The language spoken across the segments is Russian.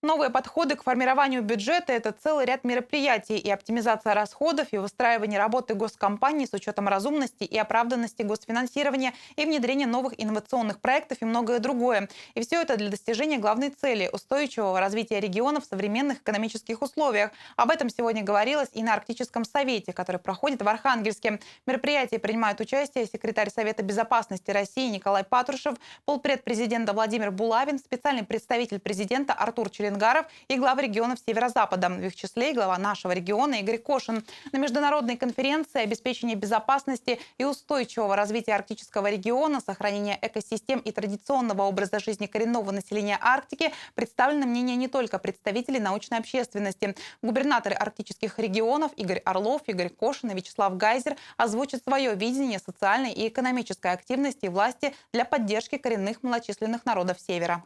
Новые подходы к формированию бюджета – это целый ряд мероприятий и оптимизация расходов, и выстраивание работы госкомпаний с учетом разумности и оправданности госфинансирования, и внедрение новых инновационных проектов и многое другое. И все это для достижения главной цели – устойчивого развития региона в современных экономических условиях. Об этом сегодня говорилось и на Арктическом совете, который проходит в Архангельске. В мероприятии принимают участие секретарь Совета безопасности России Николай Патрушев, полпред президента Владимир Булавин, специальный представитель президента Артур Чередов, Челенгаров и главы регионов Северо-Запада, в их числе и глава нашего региона Игорь Кошин. На международной конференции обеспечение безопасности и устойчивого развития арктического региона, сохранение экосистем и традиционного образа жизни коренного населения Арктики представлено мнение не только представителей научной общественности. Губернаторы арктических регионов Игорь Орлов, Игорь Кошин и Вячеслав Гайзер озвучат свое видение социальной и экономической активности власти для поддержки коренных малочисленных народов Севера.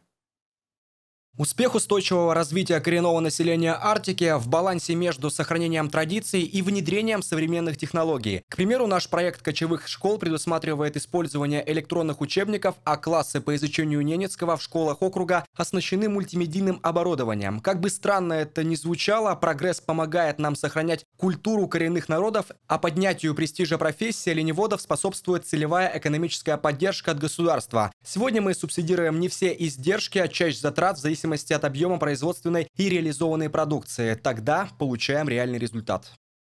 Успех устойчивого развития коренного населения Арктики в балансе между сохранением традиций и внедрением современных технологий. К примеру, наш проект кочевых школ предусматривает использование электронных учебников, а классы по изучению ненецкого в школах округа оснащены мультимедийным оборудованием. Как бы странно это ни звучало, прогресс помогает нам сохранять культуру коренных народов, а поднятию престижа профессии оленеводов способствует целевая экономическая поддержка от государства. Сегодня мы субсидируем не все издержки, а часть затрат в зависимости зависимости от объема производственной и реализованной продукции. Тогда получаем реальный результат.